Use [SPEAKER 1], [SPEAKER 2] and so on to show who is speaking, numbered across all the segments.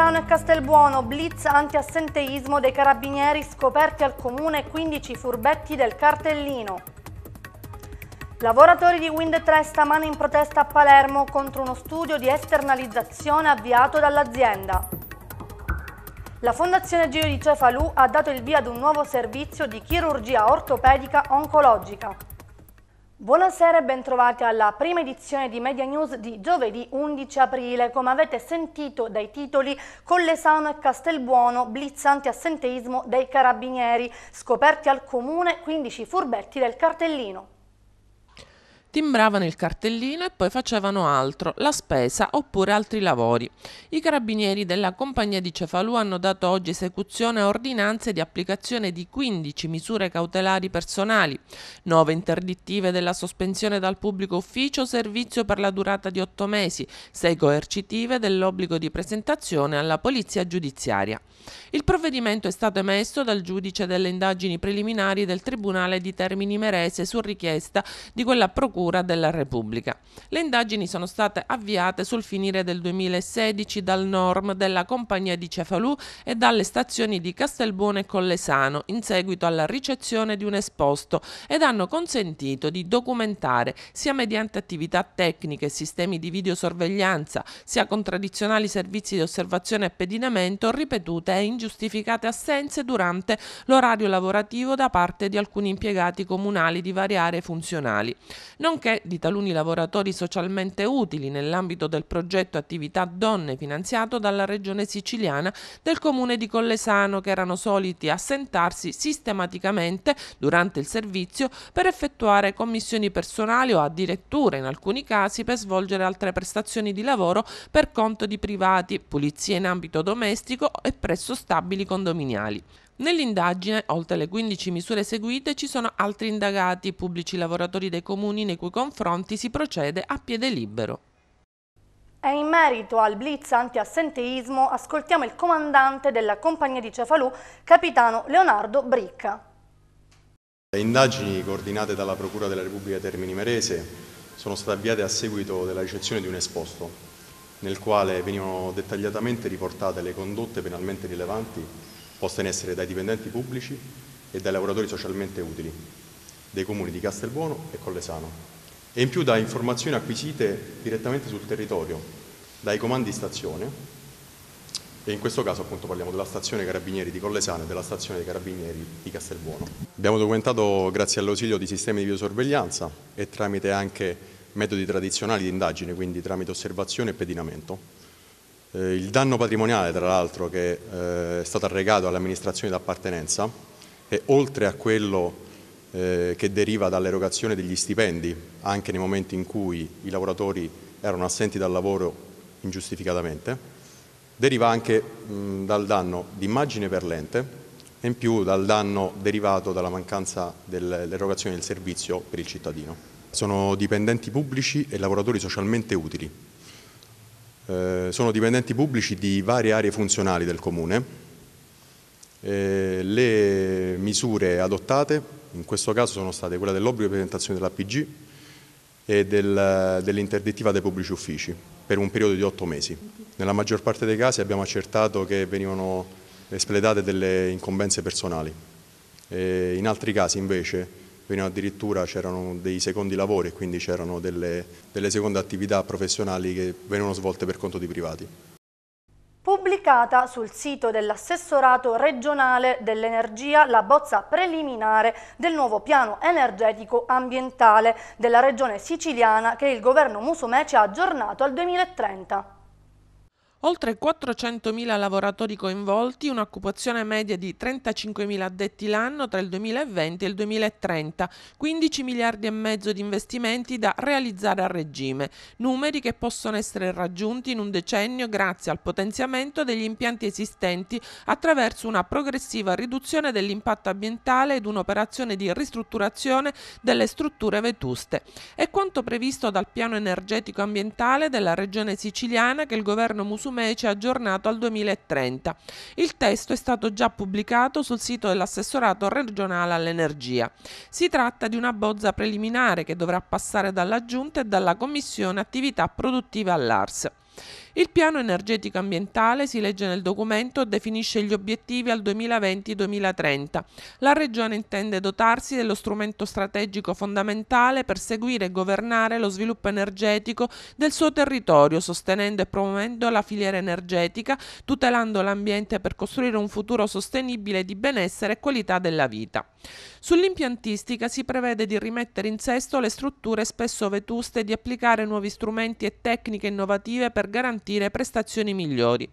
[SPEAKER 1] Bolzano e Castelbuono, blitz anti-assenteismo dei carabinieri scoperti al comune 15 furbetti del cartellino. Lavoratori di Wind 3 stamane in protesta a Palermo contro uno studio di esternalizzazione avviato dall'azienda. La Fondazione Giro di Cefalù ha dato il via ad un nuovo servizio di chirurgia ortopedica oncologica. Buonasera e bentrovati alla prima edizione di Media News di giovedì 11 aprile. Come avete sentito dai titoli, Collesano e Castelbuono, blitz anti-assenteismo dei carabinieri, scoperti al comune 15 furbetti del cartellino
[SPEAKER 2] timbravano il cartellino e poi facevano altro, la spesa oppure altri lavori. I carabinieri della compagnia di Cefalù hanno dato oggi esecuzione a ordinanze di applicazione di 15 misure cautelari personali, 9 interdittive della sospensione dal pubblico ufficio o servizio per la durata di 8 mesi, 6 coercitive dell'obbligo di presentazione alla polizia giudiziaria. Il provvedimento è stato emesso dal giudice delle indagini preliminari del Tribunale di Termini Merese su richiesta di quella procura Procura della Repubblica. Le indagini sono state avviate sul finire del 2016 dal NORM della compagnia di Cefalù e dalle stazioni di Castelbuono e Collesano in seguito alla ricezione di un esposto ed hanno consentito di documentare sia mediante attività tecniche e sistemi di videosorveglianza sia con tradizionali servizi di osservazione e pedinamento ripetute e ingiustificate assenze durante l'orario lavorativo da parte di alcuni impiegati comunali di varie aree funzionali. Non nonché di taluni lavoratori socialmente utili nell'ambito del progetto Attività Donne finanziato dalla Regione Siciliana del Comune di Collesano che erano soliti assentarsi sistematicamente durante il servizio per effettuare commissioni personali o addirittura in alcuni casi per svolgere altre prestazioni di lavoro per conto di privati, pulizie in ambito domestico e presso stabili condominiali. Nell'indagine, oltre alle 15 misure eseguite, ci sono altri indagati, pubblici lavoratori dei comuni nei cui confronti si procede a piede libero.
[SPEAKER 1] E in merito al blitz anti-assenteismo ascoltiamo il comandante della compagnia di Cefalù, capitano Leonardo Bricca.
[SPEAKER 3] Le indagini coordinate dalla Procura della Repubblica Termini Merese sono state avviate a seguito della ricezione di un esposto nel quale venivano dettagliatamente riportate le condotte penalmente rilevanti posta in essere dai dipendenti pubblici e dai lavoratori socialmente utili dei comuni di Castelbuono e Collesano e in più da informazioni acquisite direttamente sul territorio dai comandi stazione e in questo caso appunto parliamo della stazione Carabinieri di Collesano e della stazione dei Carabinieri di Castelbuono. Abbiamo documentato grazie all'ausilio di sistemi di videosorveglianza e tramite anche metodi tradizionali di indagine, quindi tramite osservazione e pedinamento. Eh, il danno patrimoniale, tra l'altro, che eh, è stato arregato all'amministrazione d'appartenenza e oltre a quello eh, che deriva dall'erogazione degli stipendi, anche nei momenti in cui i lavoratori erano assenti dal lavoro ingiustificatamente, deriva anche mh, dal danno di immagine per l'ente e in più dal danno derivato dalla mancanza dell'erogazione del servizio per il cittadino. Sono dipendenti pubblici e lavoratori socialmente utili, eh, sono dipendenti pubblici di varie aree funzionali del Comune. Eh, le misure adottate in questo caso sono state quella dell'obbligo di presentazione dell'APG e del, dell'interdittiva dei pubblici uffici per un periodo di otto mesi. Nella maggior parte dei casi abbiamo accertato che venivano espletate delle incombenze personali. Eh, in altri casi invece quindi addirittura c'erano dei secondi lavori e quindi c'erano delle, delle seconde attività professionali che venivano svolte per conto di privati.
[SPEAKER 1] Pubblicata sul sito dell'assessorato regionale dell'energia la bozza preliminare del nuovo piano energetico ambientale della regione siciliana che il governo Musumeci ha aggiornato al 2030.
[SPEAKER 2] Oltre 400.000 lavoratori coinvolti, un'occupazione media di 35.000 addetti l'anno tra il 2020 e il 2030, 15 miliardi e mezzo di investimenti da realizzare a regime, numeri che possono essere raggiunti in un decennio grazie al potenziamento degli impianti esistenti attraverso una progressiva riduzione dell'impatto ambientale ed un'operazione di ristrutturazione delle strutture vetuste. È quanto previsto dal piano energetico ambientale della regione siciliana che il governo musulmano Musumeci aggiornato al 2030. Il testo è stato già pubblicato sul sito dell'assessorato regionale all'energia. Si tratta di una bozza preliminare che dovrà passare dalla Giunta e dalla Commissione Attività Produttive all'ARS. Il piano energetico ambientale, si legge nel documento, definisce gli obiettivi al 2020-2030. La Regione intende dotarsi dello strumento strategico fondamentale per seguire e governare lo sviluppo energetico del suo territorio, sostenendo e promuovendo la filiera energetica, tutelando l'ambiente per costruire un futuro sostenibile di benessere e qualità della vita. Sull'impiantistica si prevede di rimettere in sesto le strutture spesso vetuste e di applicare nuovi strumenti e tecniche innovative per garantire garantire prestazioni migliori.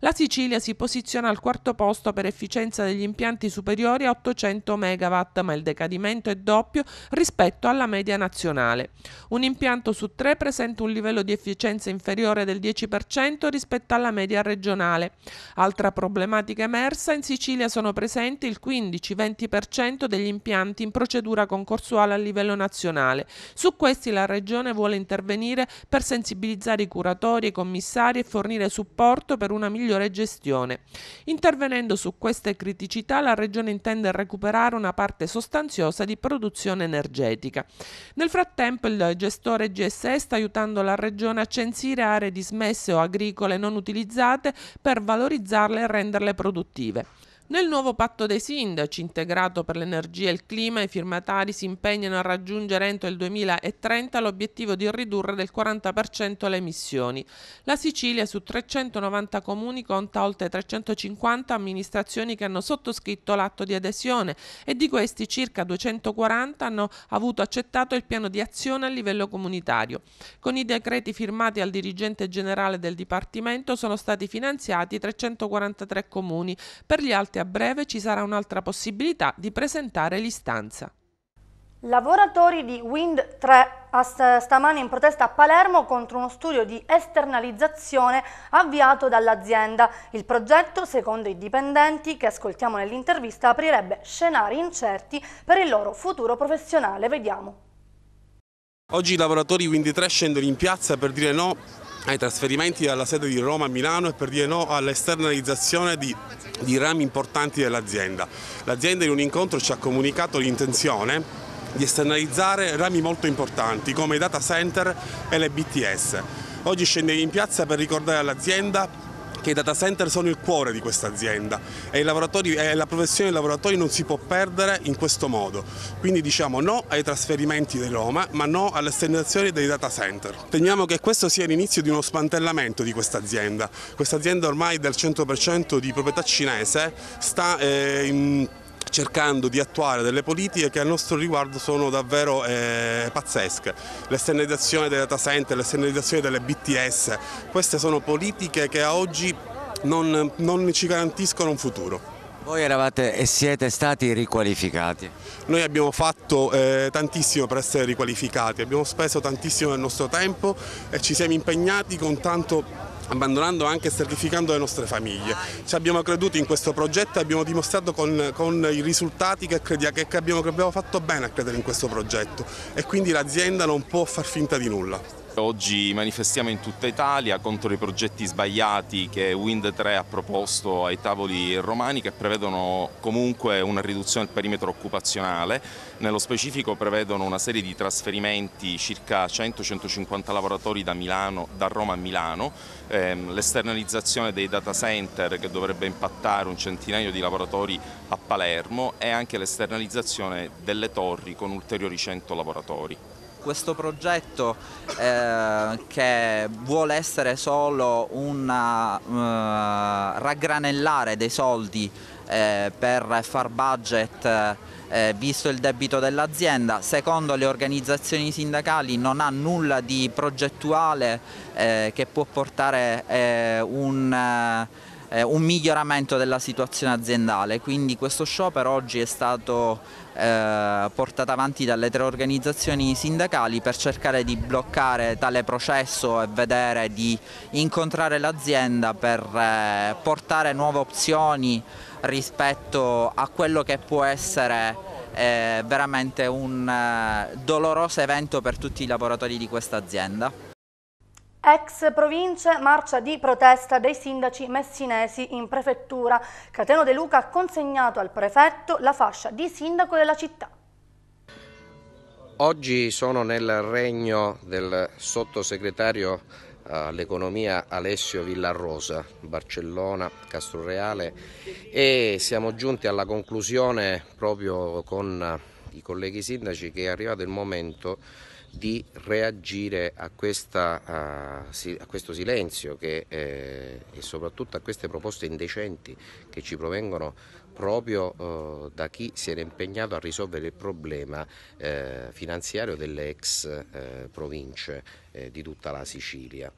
[SPEAKER 2] La Sicilia si posiziona al quarto posto per efficienza degli impianti superiori a 800 MW, ma il decadimento è doppio rispetto alla media nazionale. Un impianto su tre presenta un livello di efficienza inferiore del 10% rispetto alla media regionale. Altra problematica emersa, in Sicilia sono presenti il 15-20% degli impianti in procedura concorsuale a livello nazionale. Su questi la Regione vuole intervenire per sensibilizzare i curatori, i commissari, necessarie e fornire supporto per una migliore gestione. Intervenendo su queste criticità, la Regione intende recuperare una parte sostanziosa di produzione energetica. Nel frattempo il gestore GSE sta aiutando la Regione a censire aree dismesse o agricole non utilizzate per valorizzarle e renderle produttive. Nel nuovo patto dei sindaci, integrato per l'energia e il clima, i firmatari si impegnano a raggiungere entro il 2030 l'obiettivo di ridurre del 40% le emissioni. La Sicilia su 390 comuni conta oltre 350 amministrazioni che hanno sottoscritto l'atto di adesione e di questi circa 240 hanno avuto accettato il piano di azione a livello comunitario. Con i decreti firmati al dirigente generale del Dipartimento sono stati finanziati 343 comuni, per gli altri a breve ci sarà un'altra possibilità di presentare l'istanza.
[SPEAKER 1] Lavoratori di Wind 3 stamani in protesta a Palermo contro uno studio di esternalizzazione avviato dall'azienda. Il progetto, secondo i dipendenti che ascoltiamo nell'intervista, aprirebbe scenari incerti per il loro futuro professionale. Vediamo.
[SPEAKER 4] Oggi i lavoratori Wind 3 scendono in piazza per dire no ai trasferimenti dalla sede di Roma a Milano e per dire no all'esternalizzazione di, di rami importanti dell'azienda. L'azienda in un incontro ci ha comunicato l'intenzione di esternalizzare rami molto importanti come i data center e le BTS. Oggi scendevi in piazza per ricordare all'azienda che i data center sono il cuore di questa azienda e la professione dei lavoratori non si può perdere in questo modo. Quindi diciamo no ai trasferimenti di Roma, ma no all'esternizzazione dei data center. Temiamo che questo sia l'inizio di uno smantellamento di questa azienda. Questa azienda ormai del 100% di proprietà cinese sta eh, in cercando di attuare delle politiche che a nostro riguardo sono davvero eh, pazzesche. L'esternalizzazione dei data center, l'esternalizzazione delle BTS, queste sono politiche che a oggi non, non ci garantiscono un futuro.
[SPEAKER 5] Voi eravate e siete stati riqualificati?
[SPEAKER 4] Noi abbiamo fatto eh, tantissimo per essere riqualificati, abbiamo speso tantissimo del nostro tempo e ci siamo impegnati con tanto abbandonando anche e sacrificando le nostre famiglie. Ci abbiamo creduto in questo progetto e abbiamo dimostrato con, con i risultati che, credi, che, abbiamo, che abbiamo fatto bene a credere in questo progetto e quindi l'azienda non può far finta di nulla. Oggi manifestiamo in tutta Italia contro i progetti sbagliati che Wind 3 ha proposto ai tavoli romani che prevedono comunque una riduzione del perimetro occupazionale, nello specifico prevedono una serie di trasferimenti circa 100-150 lavoratori da, Milano, da, Roma a Milano, ehm, l'esternalizzazione dei data center che dovrebbe impattare un centinaio di lavoratori a Palermo e anche l'esternalizzazione delle torri con ulteriori 100 lavoratori
[SPEAKER 6] questo progetto eh, che vuole essere solo un eh, raggranellare dei soldi eh, per far budget eh, visto il debito dell'azienda, secondo le organizzazioni sindacali non ha nulla di progettuale eh, che può portare eh, un un miglioramento della situazione aziendale, quindi questo sciopero oggi è stato eh, portata avanti dalle tre organizzazioni sindacali per cercare di bloccare tale processo e vedere di incontrare l'azienda per eh, portare nuove opzioni rispetto a quello che può essere eh, veramente un doloroso evento per tutti i lavoratori di questa azienda.
[SPEAKER 1] Ex province, marcia di protesta dei sindaci messinesi in prefettura. Cateno De Luca ha consegnato al prefetto la fascia di sindaco della città.
[SPEAKER 6] Oggi sono nel regno del sottosegretario eh, all'economia Alessio Villarrosa, Barcellona, Castroreale e siamo giunti alla conclusione proprio con eh, i colleghi sindaci che è arrivato il momento di reagire a, questa, a, questo silenzio che, eh, e soprattutto a queste proposte indecenti che ci provengono proprio eh, da chi si era impegnato a risolvere il problema eh, finanziario delle ex eh, province eh, di tutta la Sicilia.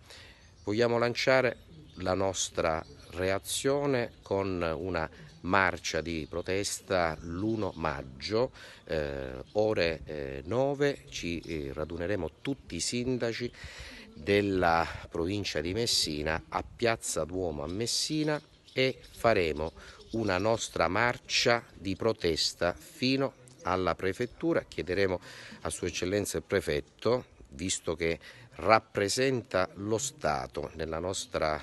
[SPEAKER 6] Vogliamo lanciare la nostra reazione con una marcia di protesta l'1 maggio, eh, ore eh, 9 ci eh, raduneremo tutti i sindaci della provincia di Messina a Piazza Duomo a Messina e faremo una nostra marcia di protesta fino alla prefettura. Chiederemo a Sua Eccellenza il prefetto, visto che rappresenta lo Stato nella nostra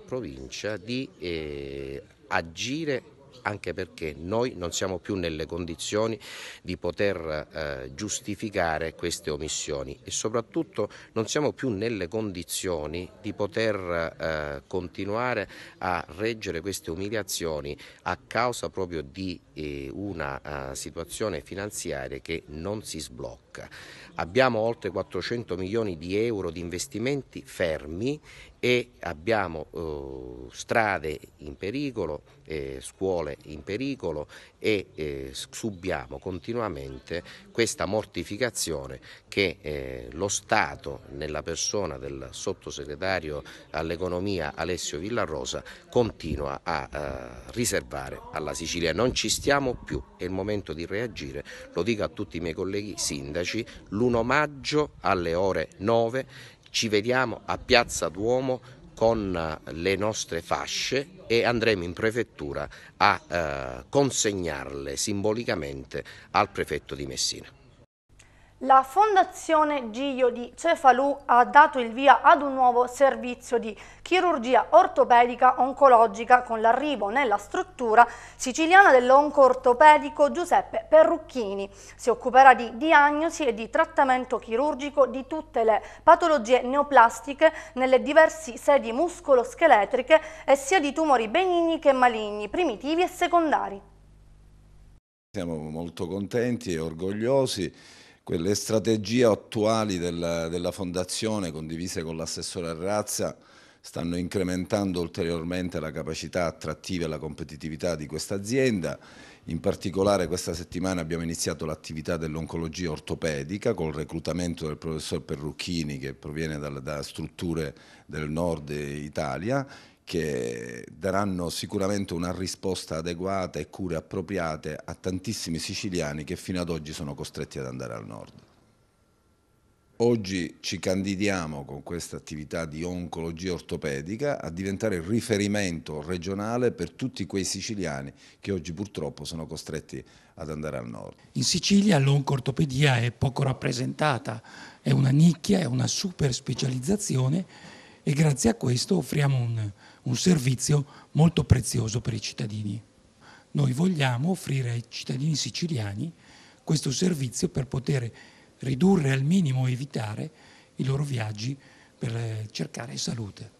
[SPEAKER 6] uh, provincia di eh, agire anche perché noi non siamo più nelle condizioni di poter eh, giustificare queste omissioni e soprattutto non siamo più nelle condizioni di poter eh, continuare a reggere queste umiliazioni a causa proprio di eh, una eh, situazione finanziaria che non si sblocca. Abbiamo oltre 400 milioni di euro di investimenti fermi e abbiamo eh, strade in pericolo, eh, scuole in pericolo e eh, subiamo continuamente questa mortificazione che eh, lo Stato nella persona del sottosegretario all'economia Alessio Villarosa continua a, a eh, riservare alla Sicilia. Non ci stiamo più, è il momento di reagire, lo dico a tutti i miei colleghi sindaci, l'1 maggio alle ore 9 ci vediamo a Piazza Duomo con eh, le nostre fasce e andremo in prefettura a eh, consegnarle simbolicamente al prefetto di Messina.
[SPEAKER 1] La Fondazione Giglio di Cefalù ha dato il via ad un nuovo servizio di chirurgia ortopedica oncologica con l'arrivo nella struttura siciliana dell'onco-ortopedico Giuseppe Perrucchini. Si occuperà di diagnosi e di trattamento chirurgico di tutte le patologie neoplastiche nelle diverse sedi muscoloscheletriche e sia di tumori benigni che maligni, primitivi e secondari.
[SPEAKER 4] Siamo molto contenti e orgogliosi quelle strategie attuali della, della Fondazione condivise con l'assessore Arrazza stanno incrementando ulteriormente la capacità attrattiva e la competitività di questa azienda. In particolare questa settimana abbiamo iniziato l'attività dell'oncologia ortopedica col reclutamento del professor Perrucchini che proviene da, da strutture del nord Italia che daranno sicuramente una risposta adeguata e cure appropriate a tantissimi siciliani che fino ad oggi sono costretti ad andare al nord. Oggi ci candidiamo con questa attività di oncologia ortopedica a diventare il riferimento regionale per tutti quei siciliani che oggi purtroppo sono costretti ad andare al nord.
[SPEAKER 5] In Sicilia l'oncortopedia è poco rappresentata, è una nicchia, è una super specializzazione e grazie a questo offriamo un, un servizio molto prezioso per i cittadini. Noi vogliamo offrire ai cittadini siciliani questo servizio per poter ridurre al minimo e evitare i loro viaggi per eh, cercare salute.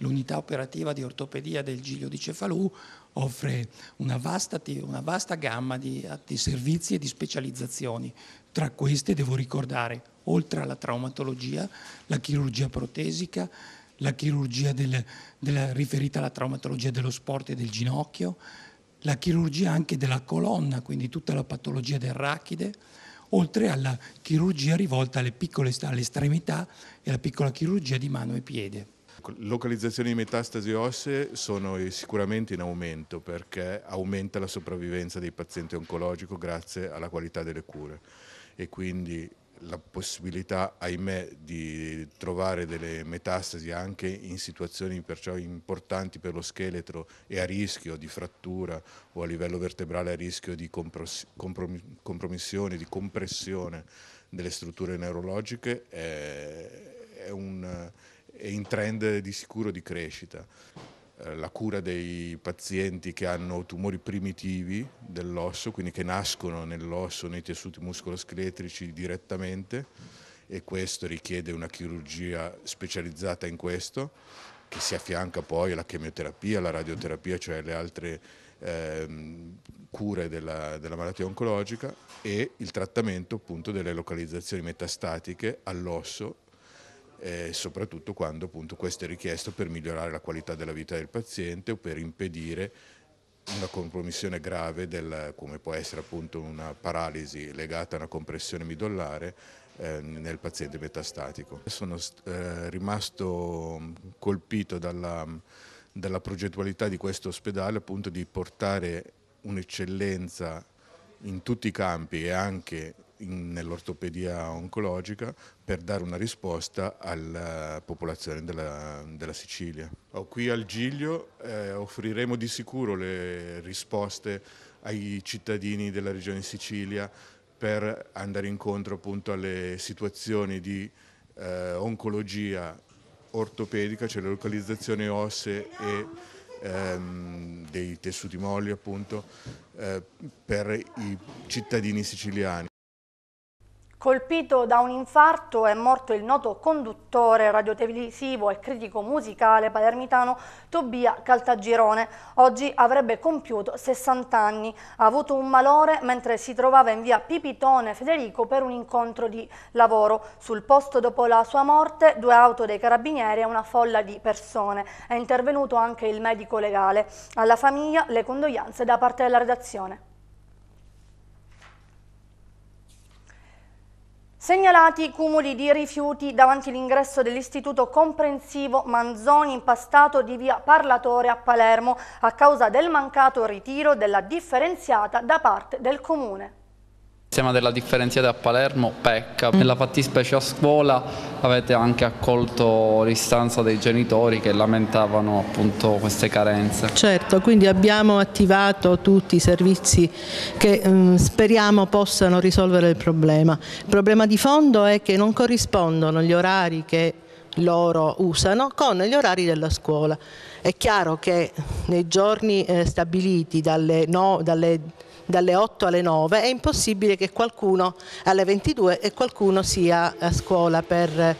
[SPEAKER 5] L'unità operativa di ortopedia del Giglio di Cefalù offre una vasta, una vasta gamma di, di servizi e di specializzazioni. Tra queste devo ricordare oltre alla traumatologia, la chirurgia protesica, la chirurgia del, della, riferita alla traumatologia dello sport e del ginocchio, la chirurgia anche della colonna, quindi tutta la patologia del rachide, oltre alla chirurgia rivolta alle piccole alle estremità e alla piccola chirurgia di mano e piede.
[SPEAKER 7] Localizzazioni di metastasi ossee sono eh, sicuramente in aumento perché aumenta la sopravvivenza dei pazienti oncologici grazie alla qualità delle cure e quindi la possibilità, ahimè, di trovare delle metastasi anche in situazioni perciò importanti per lo scheletro e a rischio di frattura o a livello vertebrale a rischio di compromissione, di compressione delle strutture neurologiche è, un, è in trend di sicuro di crescita. Eh, la cura dei pazienti che hanno tumori primitivi dell'osso, quindi che nascono nell'osso, nei tessuti muscoloscheletrici direttamente e questo richiede una chirurgia specializzata in questo che si affianca poi alla chemioterapia, alla radioterapia, cioè le altre ehm, cure della, della malattia oncologica e il trattamento appunto delle localizzazioni metastatiche all'osso eh, soprattutto quando appunto, questo è richiesto per migliorare la qualità della vita del paziente o per impedire una compromissione grave del, come può essere appunto una paralisi legata a una compressione midollare eh, nel paziente metastatico. Sono eh, rimasto mm, colpito dalla, mm, dalla progettualità di questo ospedale appunto di portare un'eccellenza in tutti i campi e anche nell'ortopedia oncologica per dare una risposta alla popolazione della, della Sicilia. Oh, qui al Giglio eh, offriremo di sicuro le risposte ai cittadini della regione Sicilia per andare incontro appunto alle situazioni di eh, oncologia ortopedica, cioè le localizzazioni ossea e ehm, dei tessuti molli appunto eh, per i cittadini siciliani.
[SPEAKER 1] Colpito da un infarto è morto il noto conduttore radiotelevisivo e critico musicale palermitano Tobia Caltagirone. Oggi avrebbe compiuto 60 anni. Ha avuto un malore mentre si trovava in via Pipitone Federico per un incontro di lavoro. Sul posto dopo la sua morte due auto dei carabinieri e una folla di persone. È intervenuto anche il medico legale. Alla famiglia le condoglianze da parte della redazione. Segnalati cumuli di rifiuti davanti all'ingresso dell'istituto comprensivo Manzoni impastato di via Parlatore a Palermo a causa del mancato ritiro della differenziata da parte del comune.
[SPEAKER 4] Il tema della differenziata a Palermo pecca. Mm. Nella fattispecie a scuola avete anche accolto l'istanza dei genitori che lamentavano appunto queste carenze.
[SPEAKER 8] Certo, quindi abbiamo attivato tutti i servizi che mh, mm, speriamo possano risolvere il problema. Il problema di fondo è che non corrispondono gli orari che loro usano con gli orari della scuola. È chiaro che nei giorni eh, stabiliti dalle, no, dalle dalle 8 alle 9, è impossibile che qualcuno alle 22 e qualcuno sia a scuola per eh,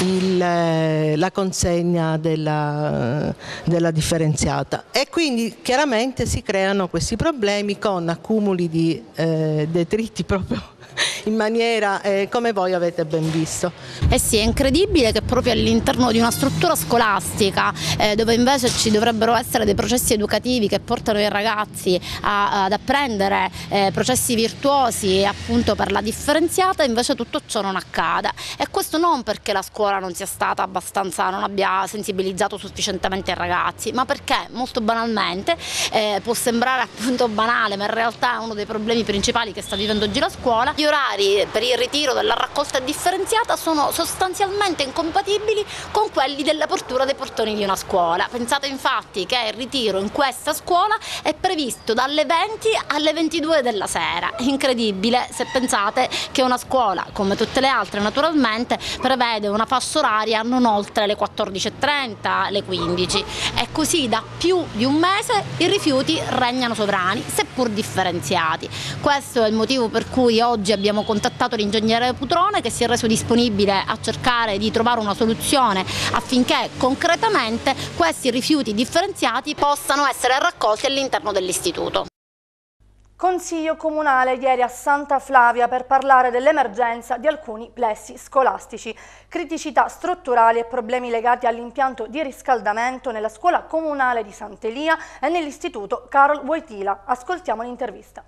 [SPEAKER 8] il, eh, la consegna della, eh, della, differenziata e quindi chiaramente si creano questi problemi con accumuli di eh, detriti proprio in maniera eh, come voi avete ben visto. Eh sì, è incredibile che proprio all'interno di una struttura scolastica eh, dove invece ci dovrebbero essere dei processi educativi che portano i ragazzi a, ad apprendere eh, processi virtuosi appunto per la differenziata, invece tutto ciò non accada. E questo non perché la scuola non sia stata abbastanza, non abbia sensibilizzato sufficientemente i ragazzi, ma perché molto banalmente eh, può sembrare appunto banale, ma in realtà è uno dei problemi principali che sta vivendo oggi la scuola. Io orari per il ritiro della raccolta differenziata sono sostanzialmente incompatibili con quelli dell'apertura dei portoni di una scuola. Pensate infatti che il ritiro in questa scuola è previsto dalle 20 alle 22 della sera. Incredibile se pensate che una scuola, come tutte le altre naturalmente, prevede una fascia oraria non oltre le 14.30, le 15. E così da più di un mese i rifiuti regnano sovrani, seppur differenziati. Questo è il motivo per cui oggi Oggi abbiamo contattato l'ingegnere Putrone che si è reso disponibile a cercare di trovare una soluzione affinché concretamente questi rifiuti differenziati possano essere raccolti all'interno dell'istituto.
[SPEAKER 1] Consiglio comunale ieri a Santa Flavia per parlare dell'emergenza di alcuni plessi scolastici, criticità strutturali e problemi legati all'impianto di riscaldamento nella scuola comunale di Sant'Elia e nell'istituto Carol Voitila. Ascoltiamo l'intervista.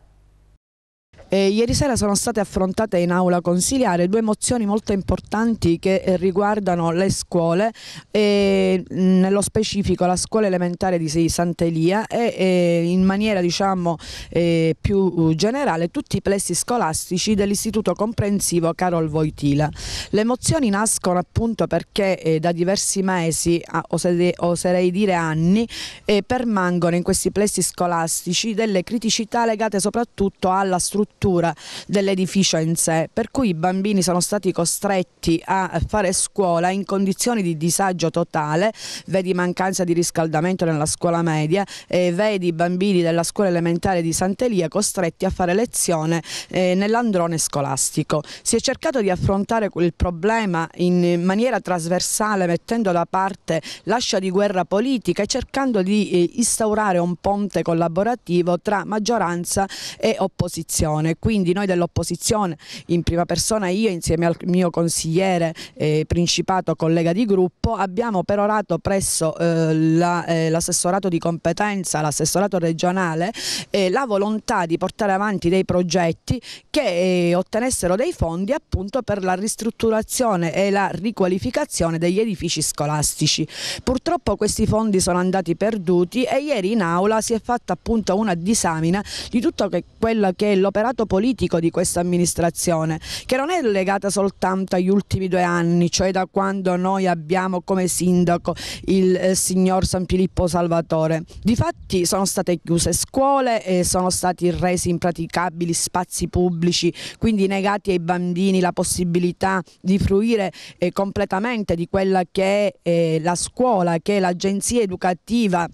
[SPEAKER 9] Eh, ieri sera sono state affrontate in aula consiliare due mozioni molto importanti che eh, riguardano le scuole, e, mh, mm, nello specifico la scuola elementare di Sant'Elia e, e in maniera diciamo, eh, più generale tutti i plessi scolastici dell'istituto comprensivo Carol Voitila. Le mozioni nascono appunto perché eh, da diversi mesi, a, oserei, oserei, dire anni, eh, permangono in questi plessi scolastici delle criticità legate soprattutto alla struttura struttura dell'edificio in sé, per cui i bambini sono stati costretti a fare scuola in condizioni di disagio totale, vedi mancanza di riscaldamento nella scuola media, e vedi i bambini della scuola elementare di Sant'Elia costretti a fare lezione eh, nell'androne scolastico. Si è cercato di affrontare il problema in maniera trasversale mettendo da parte l'ascia di guerra politica e cercando di eh, instaurare un ponte collaborativo tra maggioranza e opposizione quindi noi dell'opposizione in prima persona io insieme al mio consigliere eh, principato collega di gruppo abbiamo perorato presso eh, l'assessorato la, eh, di competenza, l'assessorato regionale eh, la volontà di portare avanti dei progetti che eh, ottenessero dei fondi appunto per la ristrutturazione e la riqualificazione degli edifici scolastici. Purtroppo questi fondi sono andati perduti e ieri in aula si è fatta appunto una disamina di tutto quello che è l'operato progetto politico di questa amministrazione, che non è legata soltanto agli ultimi due anni, cioè da quando noi abbiamo come sindaco il eh, signor San Filippo Salvatore. Difatti sono state chiuse scuole, eh, sono stati resi impraticabili spazi pubblici, quindi negati ai bambini la possibilità di fruire eh, completamente di quella che è eh, la scuola, che è l'agenzia educativa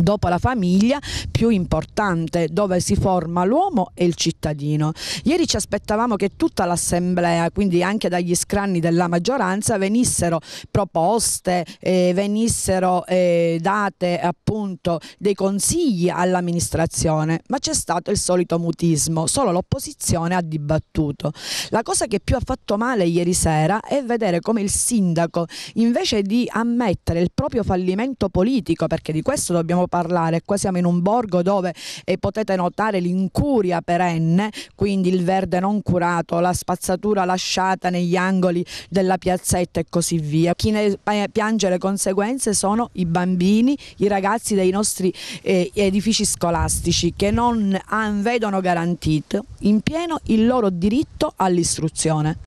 [SPEAKER 9] dopo la famiglia più importante dove si forma l'uomo e il cittadino. Ieri ci aspettavamo che tutta l'assemblea, quindi anche dagli scranni della maggioranza, venissero proposte, eh, venissero eh, date appunto dei consigli all'amministrazione, ma c'è stato il solito mutismo, solo l'opposizione ha dibattuto. La cosa che più ha fatto male ieri sera è vedere come il sindaco, invece di ammettere il proprio fallimento politico, perché di questo dobbiamo dobbiamo parlare. Qua siamo in un borgo dove potete notare l'incuria perenne, quindi il verde non curato, la spazzatura lasciata negli angoli della piazzetta e così via. Chi ne piange le conseguenze sono i bambini, i ragazzi dei nostri eh, edifici scolastici che non ah, vedono garantito in pieno il loro diritto all'istruzione.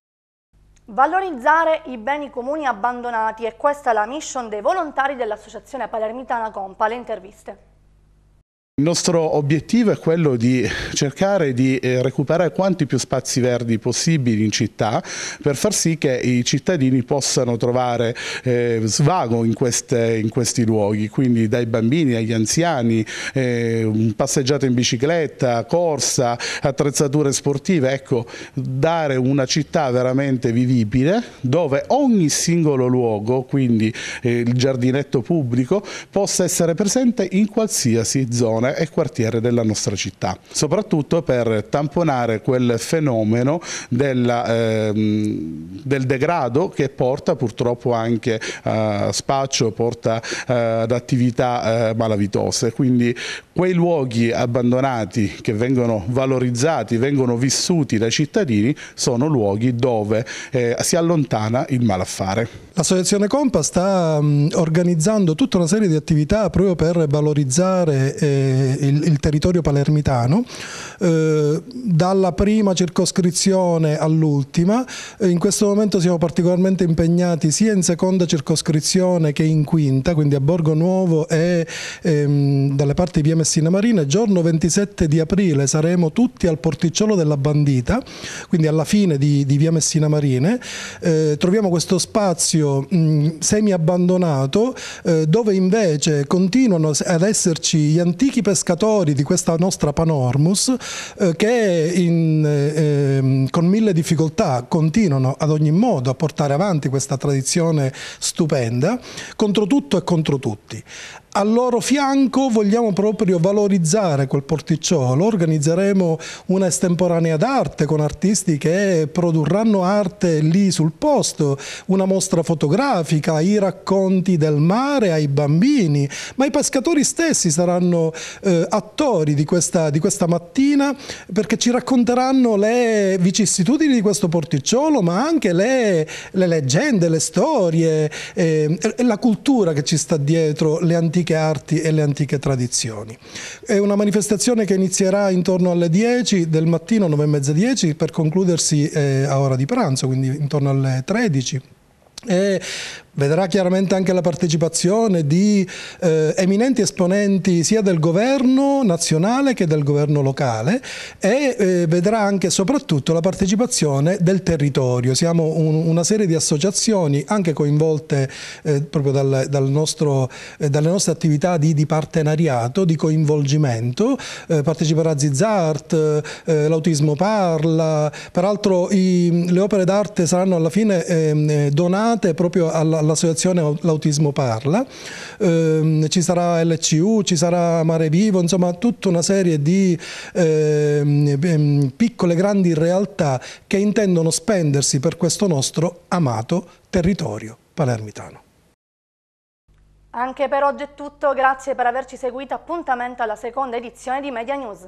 [SPEAKER 1] Valorizzare i beni comuni abbandonati e questa è la mission dei volontari dell'Associazione Palermitana Compa, le interviste.
[SPEAKER 10] Il nostro obiettivo è quello di cercare di eh, recuperare quanti più spazi verdi possibili in città per far sì che i cittadini possano trovare eh, svago in, queste, in, questi luoghi, quindi dai bambini agli anziani, eh, passeggiate in bicicletta, corsa, attrezzature sportive, ecco, dare una città veramente vivibile dove ogni singolo luogo, quindi eh, il giardinetto pubblico, possa essere presente in qualsiasi zona zone e quartiere della nostra città, soprattutto per tamponare quel fenomeno della, ehm, del degrado che porta purtroppo anche a eh, spaccio, porta eh, ad attività eh, malavitose, quindi quei luoghi abbandonati che vengono valorizzati, vengono vissuti dai cittadini, sono luoghi dove eh, si allontana il malaffare.
[SPEAKER 11] L'associazione Compa sta um, organizzando tutta una serie di attività proprio per valorizzare eh, il, il, territorio palermitano, eh, dalla prima circoscrizione all'ultima. Eh, in questo momento siamo particolarmente impegnati sia in seconda circoscrizione che in quinta, quindi a Borgo Nuovo e ehm, dalle parti di Via Messina Marina, giorno 27 di aprile saremo tutti al porticciolo della Bandita, quindi alla fine di, di via Messina Marine, eh, troviamo questo spazio mh, mm, semi abbandonato eh, dove invece continuano ad esserci gli antichi pescatori di questa nostra Panormus eh, che in, ehm, con mille difficoltà continuano ad ogni modo a portare avanti questa tradizione stupenda contro tutto e contro tutti. Al loro fianco vogliamo proprio valorizzare quel porticciolo, organizzeremo una estemporanea d'arte con artisti che produrranno arte lì sul posto, una mostra fotografica, i racconti del mare ai bambini, ma i pescatori stessi saranno eh, attori di questa, di questa mattina perché ci racconteranno le vicissitudini di questo porticciolo, ma anche le, le leggende, le storie, eh, la cultura che ci sta dietro, le antiche antiche arti e le antiche tradizioni. È una manifestazione che inizierà intorno alle 10 del mattino, 9 e mezza 10, per concludersi eh, a ora di pranzo, quindi intorno alle 13. E Vedrà chiaramente anche la partecipazione di eh, eminenti esponenti sia del governo nazionale che del governo locale e eh, vedrà anche e soprattutto la partecipazione del territorio. Siamo un, una serie di associazioni anche coinvolte eh, proprio dal, dal nostro, eh, dalle nostre attività di, di partenariato, di coinvolgimento. Eh, parteciperà Zizzart, eh, l'Autismo Parla, peraltro i, le opere d'arte saranno alla fine ehm, donate proprio alla all'associazione L'Autismo Parla, ehm, ci sarà LCU, ci sarà Mare Vivo, insomma tutta una serie di ehm, ehm, piccole grandi realtà che intendono spendersi per questo nostro amato territorio palermitano.
[SPEAKER 1] Anche per oggi è tutto, grazie per averci seguito, appuntamento alla seconda edizione di Media News.